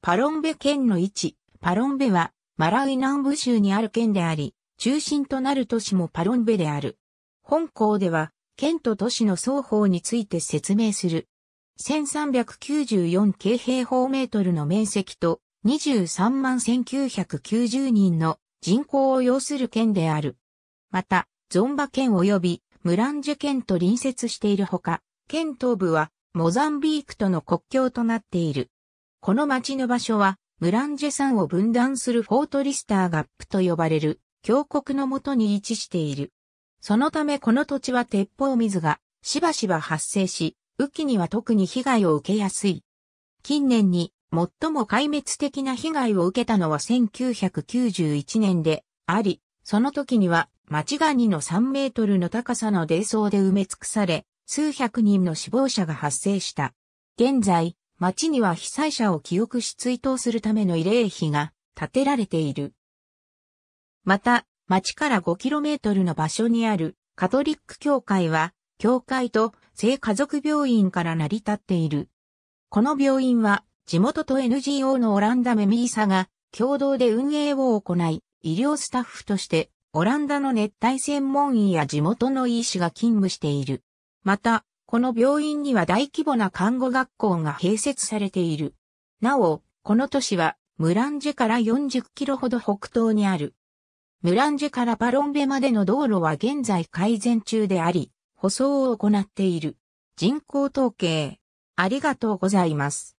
パロンベ県の位置、パロンベは、マラウイ南部州にある県であり、中心となる都市もパロンベである。本校では、県と都市の双方について説明する。1394京平方メートルの面積と、23万1990人の人口を要する県である。また、ゾンバ県及びムランジュ県と隣接しているほか、県東部はモザンビークとの国境となっている。この町の場所は、ムランジェ山を分断するフォートリスターガップと呼ばれる、峡谷のもとに位置している。そのためこの土地は鉄砲水がしばしば発生し、雨季には特に被害を受けやすい。近年に最も壊滅的な被害を受けたのは1991年であり、その時には町がニの3メートルの高さの泥層で埋め尽くされ、数百人の死亡者が発生した。現在、町には被災者を記憶し追悼するための慰霊碑が建てられている。また、町から 5km の場所にあるカトリック教会は、教会と聖家族病院から成り立っている。この病院は、地元と NGO のオランダメミーサが共同で運営を行い、医療スタッフとして、オランダの熱帯専門医や地元の医師が勤務している。また、この病院には大規模な看護学校が併設されている。なお、この都市は、ムランジェから40キロほど北東にある。ムランジェからパロンベまでの道路は現在改善中であり、舗装を行っている。人口統計。ありがとうございます。